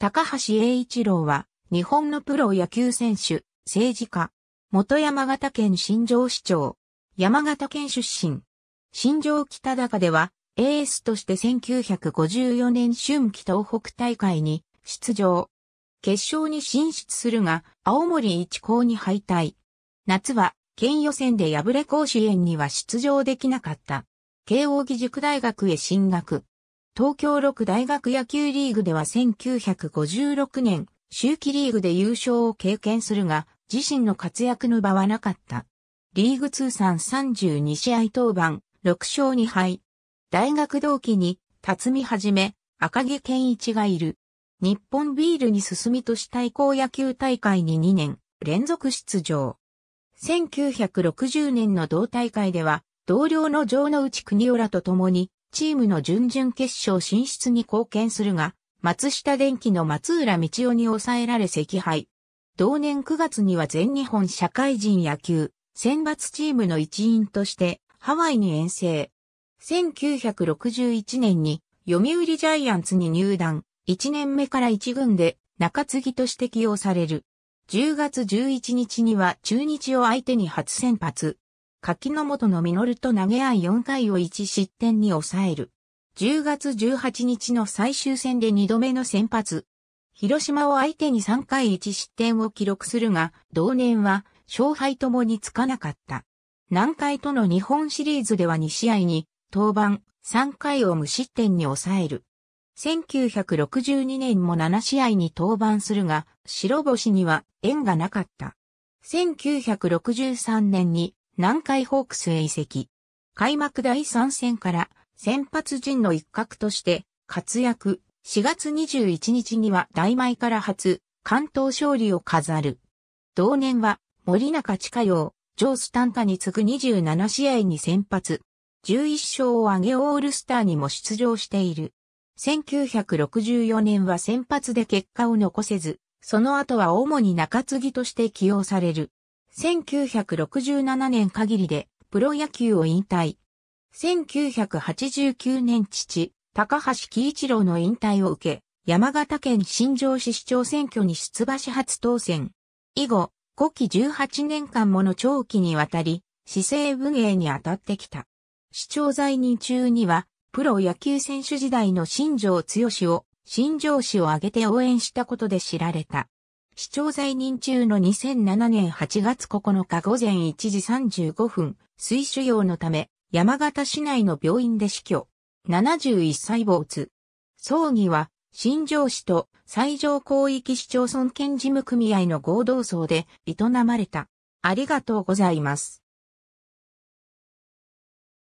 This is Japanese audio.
高橋栄一郎は、日本のプロ野球選手、政治家、元山形県新城市長、山形県出身。新城北高では、エースとして1954年春季東北大会に出場。決勝に進出するが、青森一高に敗退。夏は、県予選で敗れ甲子園には出場できなかった。慶応義塾大学へ進学。東京六大学野球リーグでは1956年、秋季リーグで優勝を経験するが、自身の活躍の場はなかった。リーグ通算32試合登板、6勝2敗。大学同期に、辰巳はじめ、赤木健一がいる。日本ビールに進みとし対抗野球大会に2年連続出場。1960年の同大会では、同僚の城之内国夫らと共にチームの準々決勝進出に貢献するが、松下電機の松浦道夫に抑えられ惜敗。同年9月には全日本社会人野球選抜チームの一員としてハワイに遠征。1961年に読売ジャイアンツに入団、1年目から1軍で中継ぎとして起用される。10月11日には中日を相手に初先発。柿の元の実と投げ合い4回を1失点に抑える。10月18日の最終戦で2度目の先発。広島を相手に3回1失点を記録するが、同年は勝敗ともにつかなかった。南海との日本シリーズでは2試合に、登板3回を無失点に抑える。1962年も7試合に登板するが、白星には縁がなかった。1963年に南海ホークスへ移籍。開幕第3戦から先発陣の一角として活躍。4月21日には大前から初関東勝利を飾る。同年は森中地下用、ジョースタンタに次ぐ27試合に先発。11勝を挙げオールスターにも出場している。1964年は先発で結果を残せず、その後は主に中継ぎとして起用される。1967年限りでプロ野球を引退。1989年父、高橋喜一郎の引退を受け、山形県新城市市長選挙に出馬し初当選。以後、5期18年間もの長期にわたり、市政運営に当たってきた。市長在任中には、プロ野球選手時代の新城剛を、新城氏を挙げて応援したことで知られた。市長在任中の2007年8月9日午前1時35分、水腫瘍のため、山形市内の病院で死去。71歳没。葬儀は、新庄市と西条広域市町村県事務組合の合同葬で営まれた。ありがとうございます。